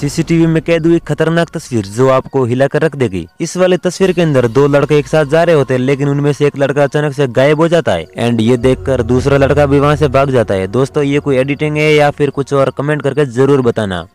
CCTV में कैद हुई खतरनाक तस्वीर जो आपको हिलाकर रख देगी इस वाली तस्वीर के अंदर दो लड़के एक साथ जा रहे होते हैं लेकिन उनमें से एक लड़का अचानक से गायब हो जाता है एंड ये देखकर दूसरा लड़का भी वहाँ से भाग जाता है दोस्तों ये कोई एडिटिंग है या फिर कुछ और कमेंट करके जरूर बताना